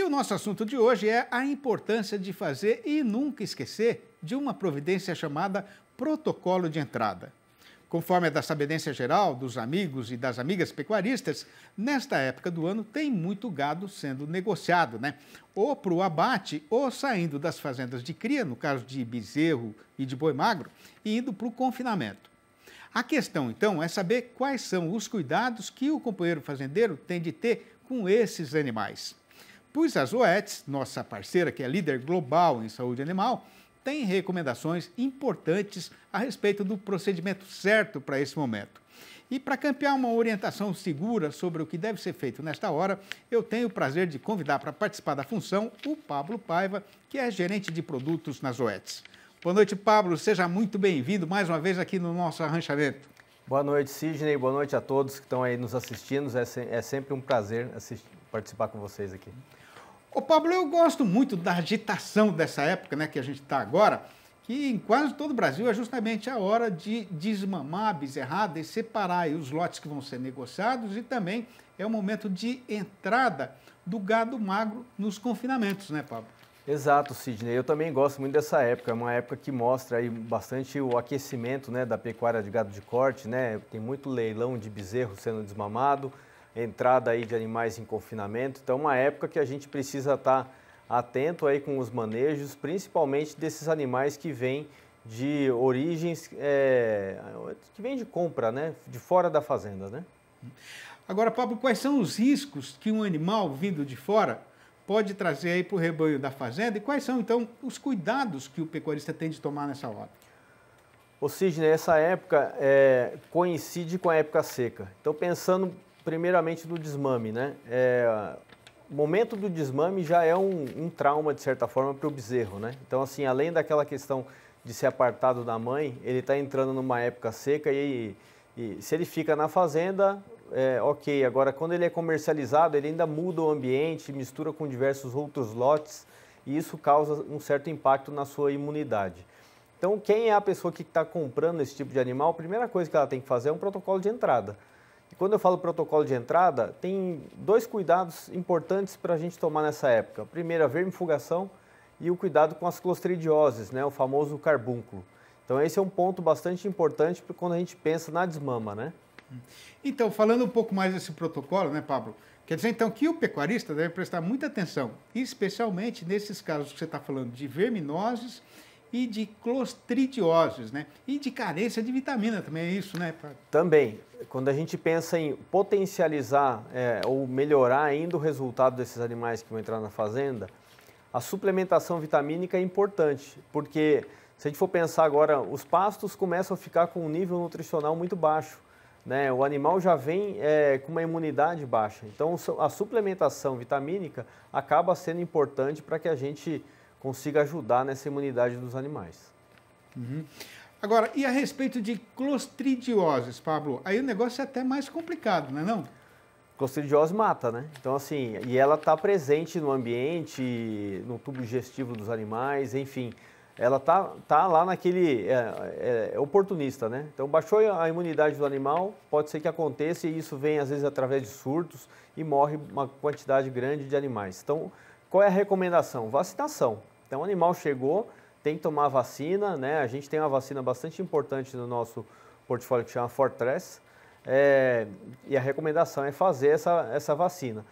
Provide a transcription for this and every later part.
E o nosso assunto de hoje é a importância de fazer e nunca esquecer de uma providência chamada protocolo de entrada. Conforme é da sabedência geral dos amigos e das amigas pecuaristas, nesta época do ano tem muito gado sendo negociado, né? Ou para o abate, ou saindo das fazendas de cria, no caso de bezerro e de boi magro, e indo para o confinamento. A questão, então, é saber quais são os cuidados que o companheiro fazendeiro tem de ter com esses animais. Pois a Zoetis, nossa parceira que é líder global em saúde animal, tem recomendações importantes a respeito do procedimento certo para esse momento. E para campear uma orientação segura sobre o que deve ser feito nesta hora, eu tenho o prazer de convidar para participar da função o Pablo Paiva, que é gerente de produtos na Zoetis. Boa noite, Pablo. Seja muito bem-vindo mais uma vez aqui no nosso arranchamento. Boa noite, Sidney. Boa noite a todos que estão aí nos assistindo. É, é sempre um prazer participar com vocês aqui. Ô Pablo, eu gosto muito da agitação dessa época né, que a gente está agora, que em quase todo o Brasil é justamente a hora de desmamar a bezerrada e separar os lotes que vão ser negociados e também é o momento de entrada do gado magro nos confinamentos, né, Pablo? Exato, Sidney. Eu também gosto muito dessa época. É uma época que mostra aí bastante o aquecimento né, da pecuária de gado de corte, né? Tem muito leilão de bezerro sendo desmamado entrada aí de animais em confinamento. Então, uma época que a gente precisa estar tá atento aí com os manejos, principalmente desses animais que vêm de origens é, que vêm de compra, né, de fora da fazenda, né? Agora, Pablo, quais são os riscos que um animal vindo de fora pode trazer aí para o rebanho da fazenda e quais são então os cuidados que o pecuarista tem de tomar nessa hora? Ô Sidney, essa época é, coincide com a época seca. Então, pensando primeiramente do desmame, né? É, o momento do desmame já é um, um trauma, de certa forma, para o bezerro, né? Então, assim, além daquela questão de ser apartado da mãe, ele está entrando numa época seca e, e, se ele fica na fazenda, é, ok. Agora, quando ele é comercializado, ele ainda muda o ambiente, mistura com diversos outros lotes e isso causa um certo impacto na sua imunidade. Então, quem é a pessoa que está comprando esse tipo de animal, a primeira coisa que ela tem que fazer é um protocolo de entrada. E quando eu falo protocolo de entrada, tem dois cuidados importantes para a gente tomar nessa época. Primeiro, a vermifugação e o cuidado com as clostridioses, né, o famoso carbúnculo. Então esse é um ponto bastante importante quando a gente pensa na desmama, né? Então, falando um pouco mais desse protocolo, né, Pablo? Quer dizer, então, que o pecuarista deve prestar muita atenção, especialmente nesses casos que você está falando de verminoses e de clostridioses, né? E de carência de vitamina também, é isso, né? Também. Quando a gente pensa em potencializar é, ou melhorar ainda o resultado desses animais que vão entrar na fazenda, a suplementação vitamínica é importante, porque se a gente for pensar agora, os pastos começam a ficar com um nível nutricional muito baixo. Né? O animal já vem é, com uma imunidade baixa. Então, a suplementação vitamínica acaba sendo importante para que a gente consiga ajudar nessa imunidade dos animais. Uhum. Agora, e a respeito de clostridioses, Pablo? Aí o negócio é até mais complicado, não é não? Clostridiose mata, né? Então, assim, e ela está presente no ambiente, no tubo digestivo dos animais, enfim. Ela está tá lá naquele. É, é, é, oportunista, né? Então, baixou a imunidade do animal, pode ser que aconteça, e isso vem, às vezes, através de surtos e morre uma quantidade grande de animais. Então, qual é a recomendação? Vacinação. Então, o animal chegou, tem que tomar vacina, né? A gente tem uma vacina bastante importante no nosso portfólio que chama Fortress, é, e a recomendação é fazer essa, essa vacina.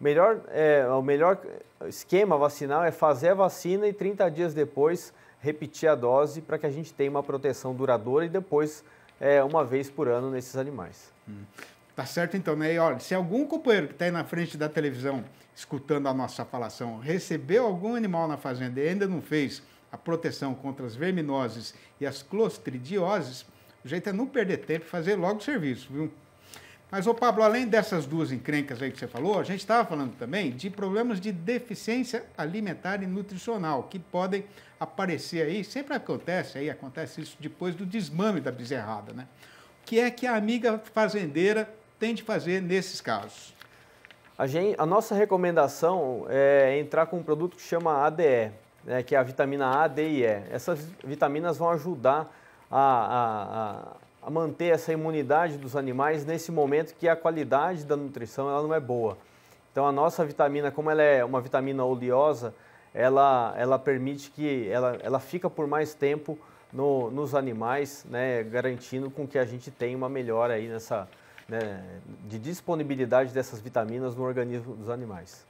Melhor, é, o melhor esquema vacinal é fazer a vacina e 30 dias depois repetir a dose para que a gente tenha uma proteção duradoura e depois é, uma vez por ano nesses animais. Hum. Tá certo então, né? E olha, se algum companheiro que está aí na frente da televisão escutando a nossa falação recebeu algum animal na fazenda e ainda não fez a proteção contra as verminoses e as clostridioses, o jeito é não perder tempo e fazer logo o serviço, viu? Mas, ô Pablo, além dessas duas encrencas aí que você falou, a gente estava falando também de problemas de deficiência alimentar e nutricional, que podem aparecer aí, sempre acontece aí, acontece isso depois do desmame da bezerrada, né? O que é que a amiga fazendeira tem de fazer nesses casos? A, gente, a nossa recomendação é entrar com um produto que chama ADE, né, que é a vitamina A, D e E. Essas vitaminas vão ajudar a, a, a, manter essa imunidade dos animais nesse momento que a qualidade da nutrição ela não é boa. Então a nossa vitamina, como ela é uma vitamina oleosa, ela, ela permite que ela, ela fica por mais tempo no, nos animais, né, garantindo com que a gente tenha uma melhora aí nessa, né, de disponibilidade dessas vitaminas no organismo dos animais.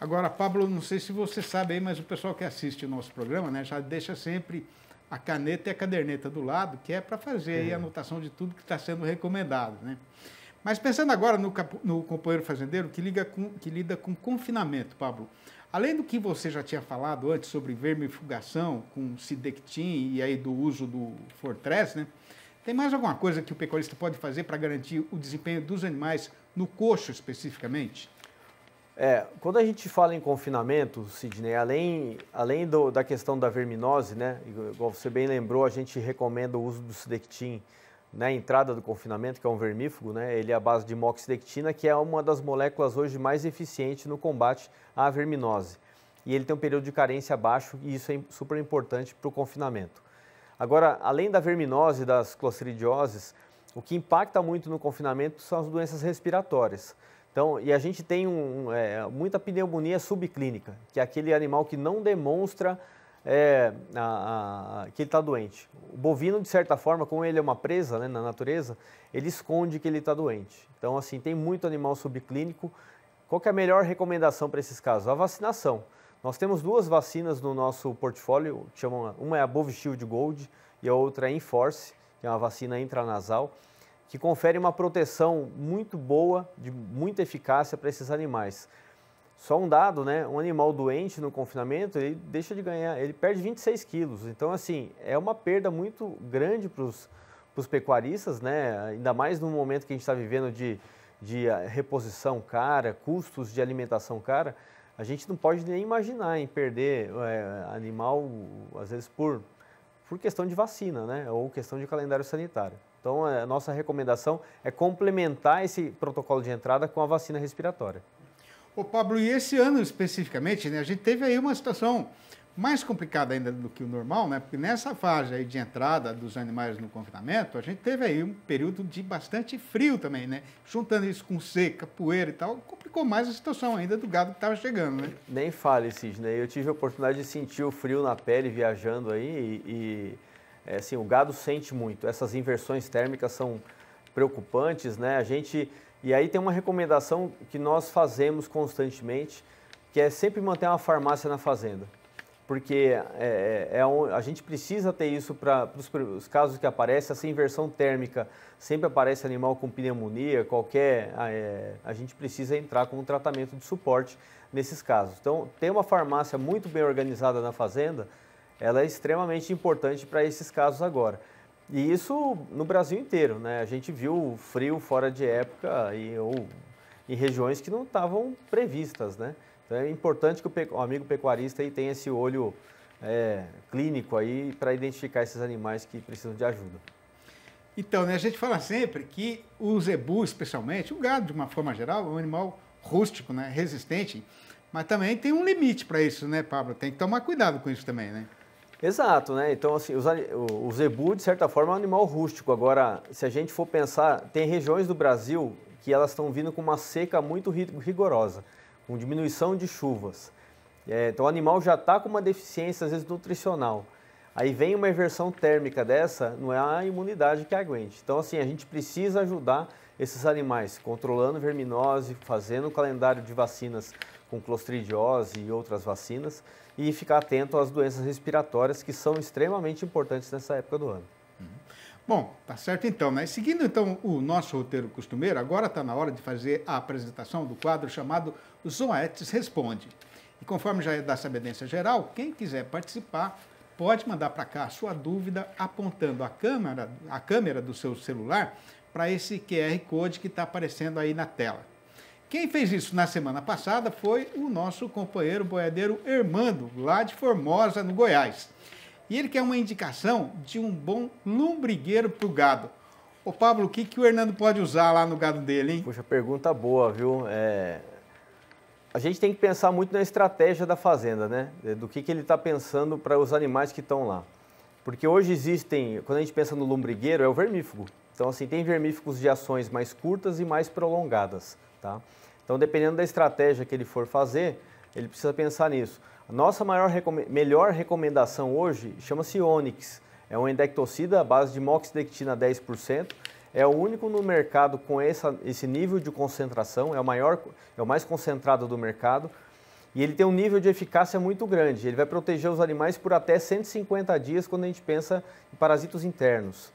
Agora, Pablo, não sei se você sabe aí, mas o pessoal que assiste o nosso programa né, já deixa sempre a caneta e a caderneta do lado, que é para fazer a hum. anotação de tudo que está sendo recomendado. Né? Mas pensando agora no, no companheiro fazendeiro que, liga com, que lida com confinamento, Pablo. Além do que você já tinha falado antes sobre vermifugação com sidectin e aí do uso do Fortress, né? Tem mais alguma coisa que o pecuarista pode fazer para garantir o desempenho dos animais no coxo especificamente? É, quando a gente fala em confinamento, Sidney, além, além do, da questão da verminose, né, igual você bem lembrou, a gente recomenda o uso do Sidectin na né, entrada do confinamento, que é um vermífugo, né, ele é a base de moxidectina, que é uma das moléculas hoje mais eficientes no combate à verminose. E ele tem um período de carência baixo e isso é super importante para o confinamento. Agora, além da verminose e das clostridioses, o que impacta muito no confinamento são as doenças respiratórias. Então, e a gente tem um, é, muita pneumonia subclínica, que é aquele animal que não demonstra é, a, a, que ele está doente. O bovino, de certa forma, como ele é uma presa né, na natureza, ele esconde que ele está doente. Então, assim, tem muito animal subclínico. Qual é a melhor recomendação para esses casos? A vacinação. Nós temos duas vacinas no nosso portfólio, chamam, uma é a Bovishield Gold e a outra é a Enforce, que é uma vacina intranasal, que confere uma proteção muito boa, de muita eficácia para esses animais. Só um dado, né? Um animal doente no confinamento, ele deixa de ganhar, ele perde 26 quilos. Então, assim, é uma perda muito grande para os pecuaristas, né? Ainda mais no momento que a gente está vivendo de, de eh, reposição cara, custos de alimentação cara a gente não pode nem imaginar em perder é, animal, às vezes por, por questão de vacina, né? Ou questão de calendário sanitário. Então, é, a nossa recomendação é complementar esse protocolo de entrada com a vacina respiratória. Ô Pablo, e esse ano especificamente, né, a gente teve aí uma situação mais complicada ainda do que o normal, né? Porque nessa fase aí de entrada dos animais no confinamento, a gente teve aí um período de bastante frio também, né? Juntando isso com seca, poeira e tal, complicou mais a situação ainda do gado que estava chegando, né? Nem fale, Sidney. Eu tive a oportunidade de sentir o frio na pele viajando aí e, e é, assim, o gado sente muito. Essas inversões térmicas são preocupantes, né? A gente... E aí tem uma recomendação que nós fazemos constantemente, que é sempre manter uma farmácia na fazenda porque é, é um, é a gente precisa ter isso para os casos que aparecem, essa inversão térmica. Sempre aparece animal com pneumonia, qualquer. Ah, é, a gente precisa entrar com um tratamento de suporte nesses casos. Então, ter uma farmácia muito bem organizada na fazenda, ela é extremamente importante para esses casos agora. E isso no Brasil inteiro, né? A gente viu frio fora de época e, ou em regiões que não estavam previstas, né? Então é importante que o, o amigo pecuarista aí tenha esse olho é, clínico aí para identificar esses animais que precisam de ajuda. Então, né, a gente fala sempre que o zebu, especialmente, o gado de uma forma geral, é um animal rústico, né, resistente, mas também tem um limite para isso, né, Pablo? Tem que tomar cuidado com isso também, né? Exato, né? Então, assim, os, o, o zebu, de certa forma, é um animal rústico. Agora, se a gente for pensar, tem regiões do Brasil que elas estão vindo com uma seca muito rigorosa com diminuição de chuvas. É, então o animal já está com uma deficiência, às vezes, nutricional. Aí vem uma inversão térmica dessa, não é a imunidade que aguente. Então, assim, a gente precisa ajudar esses animais, controlando verminose, fazendo o calendário de vacinas com clostridiose e outras vacinas, e ficar atento às doenças respiratórias que são extremamente importantes nessa época do ano. Bom, tá certo então, né? Seguindo então o nosso roteiro costumeiro, agora está na hora de fazer a apresentação do quadro chamado Zoetes Responde. E conforme já é da sabedência geral, quem quiser participar pode mandar para cá a sua dúvida apontando a câmera, a câmera do seu celular para esse QR Code que está aparecendo aí na tela. Quem fez isso na semana passada foi o nosso companheiro boiadeiro Hermando, lá de Formosa, no Goiás. E ele quer uma indicação de um bom lombrigueiro para o gado. Ô Pablo, o que, que o Hernando pode usar lá no gado dele, hein? Puxa, pergunta boa, viu? É... A gente tem que pensar muito na estratégia da fazenda, né? É, do que, que ele está pensando para os animais que estão lá. Porque hoje existem, quando a gente pensa no lombrigueiro, é o vermífugo. Então, assim, tem vermífugos de ações mais curtas e mais prolongadas, tá? Então, dependendo da estratégia que ele for fazer, ele precisa pensar nisso. A nossa maior, melhor recomendação hoje chama-se Onyx. É um endectocida à base de moxidectina 10%. É o único no mercado com essa, esse nível de concentração, é o, maior, é o mais concentrado do mercado. E ele tem um nível de eficácia muito grande. Ele vai proteger os animais por até 150 dias quando a gente pensa em parasitos internos.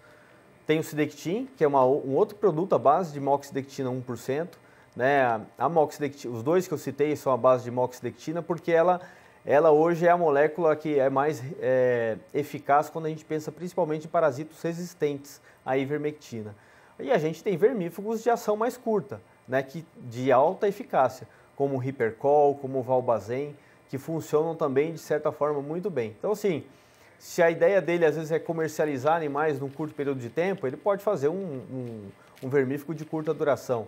Tem o Sidectin, que é uma, um outro produto à base de moxidectina 1%. Né? A moxidectina, os dois que eu citei são à base de moxidectina porque ela ela hoje é a molécula que é mais é, eficaz quando a gente pensa principalmente em parasitos resistentes à ivermectina. E a gente tem vermífugos de ação mais curta, né, que, de alta eficácia, como o Hipercol, como o Valbazem, que funcionam também de certa forma muito bem. Então, assim, se a ideia dele às vezes é comercializar animais num curto período de tempo, ele pode fazer um, um, um vermífugo de curta duração.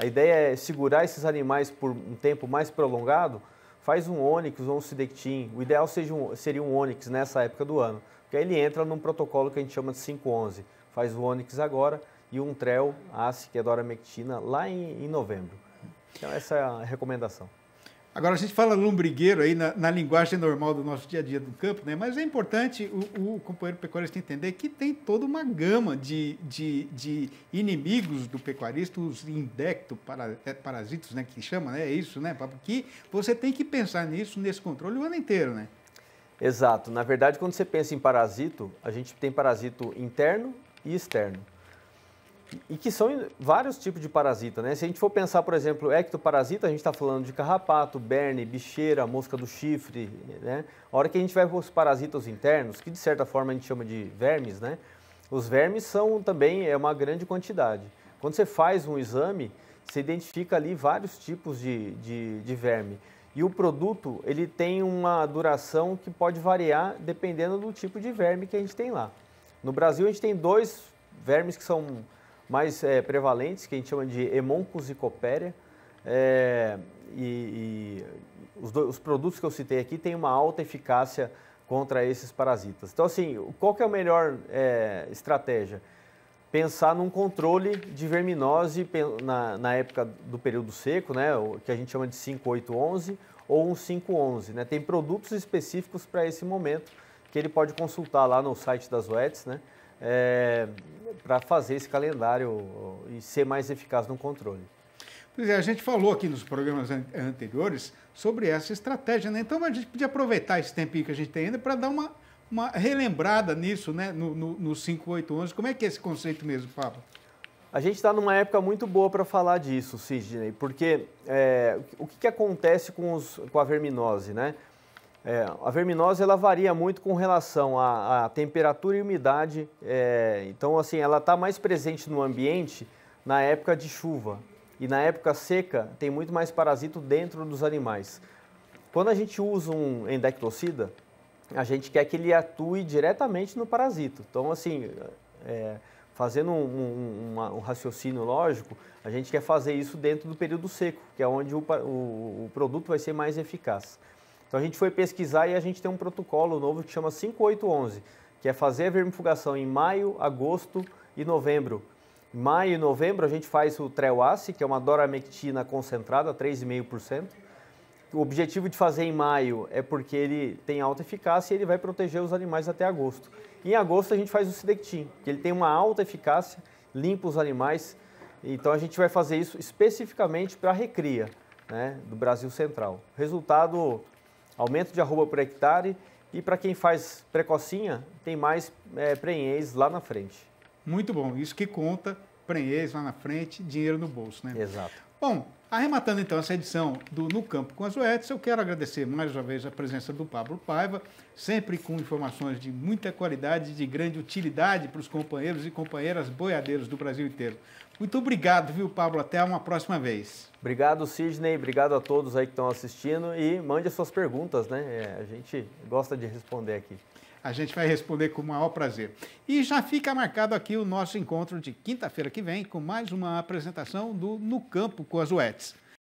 A ideia é segurar esses animais por um tempo mais prolongado faz um onyx ou um Sidectin. O ideal seja um, seria um onyx nessa época do ano, porque aí ele entra num protocolo que a gente chama de 511. Faz o onyx agora e um Trel, ASC, que é doramectina, lá em, em novembro. Então essa é a recomendação. Agora, a gente fala lombrigueiro aí na, na, linguagem normal do nosso dia a dia do campo, né? mas é importante o, o companheiro pecuarista entender que tem toda uma gama de, de, de inimigos do pecuarista, os indecto para, é, parasitos, né? que chama, né? é isso, né, Papo? Que você tem que pensar nisso, nesse controle o ano inteiro, né? Exato. Na verdade, quando você pensa em parasito, a gente tem parasito interno e externo. E que são vários tipos de parasita, né? Se a gente for pensar, por exemplo, ectoparasita, a gente está falando de carrapato, berne, bicheira, mosca do chifre, né? A hora que a gente vai para os parasitas internos, que de certa forma a gente chama de vermes, né? Os vermes são também é uma grande quantidade. Quando você faz um exame, você identifica ali vários tipos de, de, de verme. E o produto, ele tem uma duração que pode variar dependendo do tipo de verme que a gente tem lá. No Brasil, a gente tem dois vermes que são mais é, prevalentes, que a gente chama de hemoncus e copéria. É, e, e os, do, os, produtos que eu citei aqui têm uma alta eficácia contra esses parasitas. Então, assim, qual que é a melhor é, estratégia? Pensar num controle de verminose na, na, época do período seco, né, que a gente chama de 5811 ou um 511. Né? Tem produtos específicos para esse momento que ele pode consultar lá no site das UETs, né? É, para fazer esse calendário e ser mais eficaz no controle. Pois é, a gente falou aqui nos programas anteriores sobre essa estratégia, né? Então a gente podia aproveitar esse tempinho que a gente tem ainda para dar uma, uma relembrada nisso, né? No, no, no 5811. Como é que é esse conceito mesmo, Pablo? A gente está numa época muito boa para falar disso, Sidney, porque é, o que, que acontece com, os, com a verminose, né? É, a verminose ela varia muito com relação à, à temperatura e umidade. É, então, assim, ela está mais presente no ambiente na época de chuva. E na época seca, tem muito mais parasito dentro dos animais. Quando a gente usa um endectocida, a gente quer que ele atue diretamente no parasito. Então, assim, é, fazendo um, um, um, raciocínio lógico, a gente quer fazer isso dentro do período seco, que é onde o, o, o produto vai ser mais eficaz. Então a gente foi pesquisar e a gente tem um protocolo novo que chama 5811, que é fazer a vermifugação em maio, agosto e novembro. Em maio e novembro a gente faz o Treuace, que é uma doramectina concentrada, 3,5%. O objetivo de fazer em maio é porque ele tem alta eficácia e ele vai proteger os animais até agosto. Em agosto a gente faz o Sidectin, que ele tem uma alta eficácia, limpa os animais. Então a gente vai fazer isso especificamente para a recria né, do Brasil Central. Resultado aumento de arroba por hectare e para quem faz precocinha, tem mais é, lá na frente. Muito bom, isso que conta, prenhez lá na frente, dinheiro no bolso, né? Exato. Bom, Arrematando então essa edição do No Campo com as Oetes, eu quero agradecer mais uma vez a presença do Pablo Paiva, sempre com informações de muita qualidade e de grande utilidade para os companheiros e companheiras boiadeiros do Brasil inteiro. Muito obrigado, viu, Pablo? Até uma próxima vez. Obrigado, Sidney. Obrigado a todos aí que estão assistindo e mande as suas perguntas, né? É, a gente gosta de responder aqui a gente vai responder com o maior prazer. E já fica marcado aqui o nosso encontro de quinta-feira que vem com mais uma apresentação do No Campo com as Uetes.